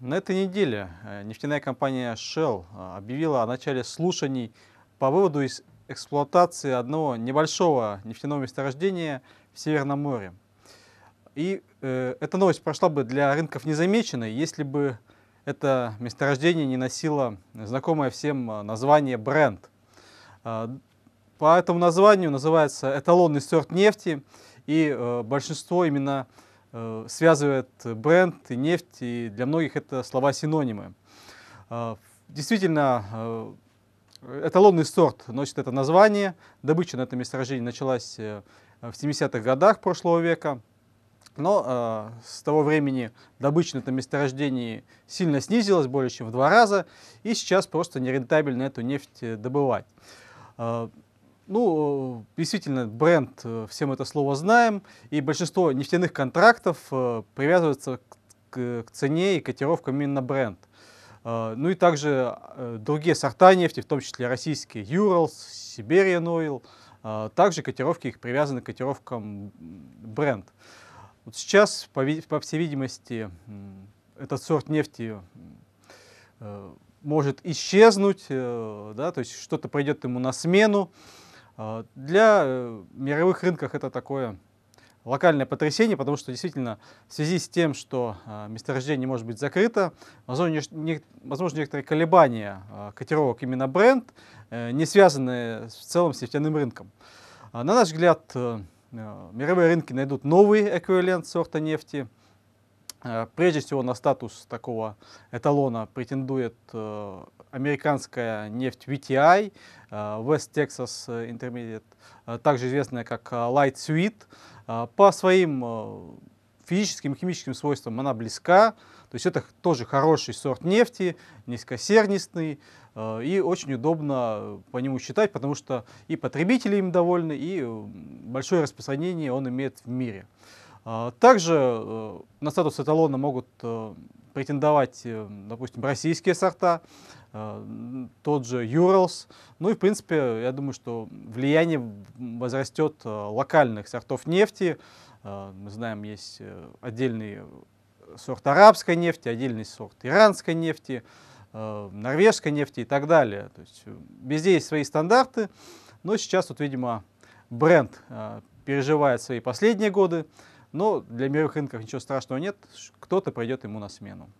На этой неделе э, нефтяная компания Shell э, объявила о начале слушаний по выводу из эксплуатации одного небольшого нефтяного месторождения в Северном море. И э, эта новость прошла бы для рынков незамеченной, если бы это месторождение не носило знакомое всем э, название бренд. По этому названию называется эталонный сорт нефти, и э, большинство именно Э, связывает бренд и нефть, и для многих это слова-синонимы. Э, действительно, э, эталонный сорт носит это название. Добыча на этом месторождении началась в 70-х годах прошлого века. Но э, с того времени добыча на этом месторождении сильно снизилась, более чем в два раза, и сейчас просто нерентабельно эту нефть добывать. Ну, э, действительно, бренд, э, всем это слово знаем, и большинство нефтяных контрактов э, привязываются к, к цене и котировкам именно бренд. Ну и также другие сорта нефти, в том числе российские Юралс, Siberian Oil, также котировки их привязаны к котировкам бренд. Вот сейчас, по, по всей видимости, этот сорт нефти может исчезнуть, да, то есть что-то придет ему на смену, а, для э, мировых рынков это такое локальное потрясение, потому что действительно в связи с тем, что а, месторождение может быть закрыто, возможно, некоторые колебания а, котировок именно бренд, э, не связанные в целом с нефтяным рынком. На наш взгляд, э, мировые рынки найдут новый эквивалент сорта нефти – Э, прежде всего на статус такого эталона претендует э, американская нефть VTI, э, West Texas Intermediate, также известная как Light Sweet. По своим физическим и химическим свойствам она близка, то есть это тоже хороший сорт нефти, низкосернистый, и очень удобно по нему считать, потому что и потребители им довольны, и большое распространение он имеет в мире. А, также э, на статус эталона могут э, претендовать, э, допустим, российские сорта, тот же Юралс. Ну и, в принципе, я думаю, что влияние возрастет локальных сортов нефти. Мы знаем, есть отдельный сорт арабской нефти, отдельный сорт иранской нефти, норвежской нефти и так далее. То есть везде есть свои стандарты, но сейчас вот, видимо, бренд переживает свои последние годы. Но для мировых рынков ничего страшного нет, кто-то пройдет ему на смену.